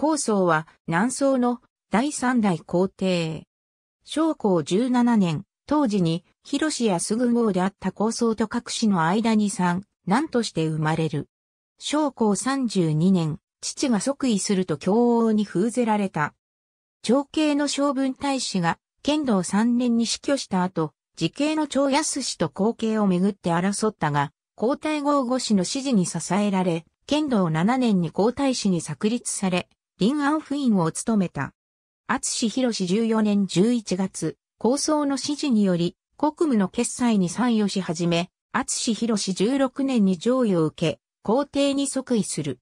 高宗は南宋の第三代皇帝。昭光17年、当時に広やす号であった高僧と各氏の間に三男として生まれる。昭光32年、父が即位すると強王に封ぜられた。長兄の将軍大使が剣道3年に死去した後、時系の長安氏と後継をめぐって争ったが、皇太后御氏の指示に支えられ、剣道7年に皇太子に作立され、臨安府院を務めた。厚志博14年11月、構想の指示により、国務の決裁に参与し始め、厚志博16年に上位を受け、皇帝に即位する。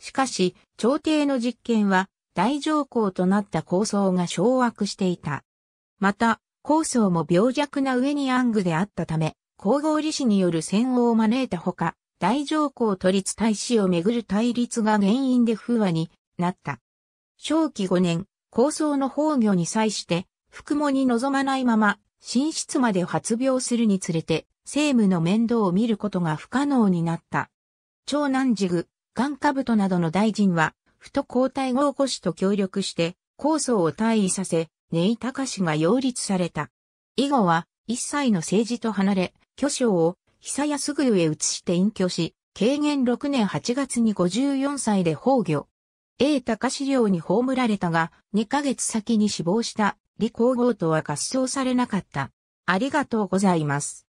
しかし、朝廷の実験は、大上皇となった構想が掌握していた。また、構想も病弱な上に暗愚であったため、皇后理士による戦王を招いたほか、大上皇都立大使をめぐる対立が原因で不和になった。正規5年、構想の崩御に際して、福喪に望まないまま、寝室まで発病するにつれて、政務の面倒を見ることが不可能になった。長男寺具、眼下部となどの大臣は、ふと交代後起しと協力して、構想を退位させ、ネイタカ氏が擁立された。以後は、一切の政治と離れ、巨匠を、久安宮へ移して隠居し、軽減6年8月に54歳で崩御。A 高資料に葬られたが、2ヶ月先に死亡した、李光豪とは合奏されなかった。ありがとうございます。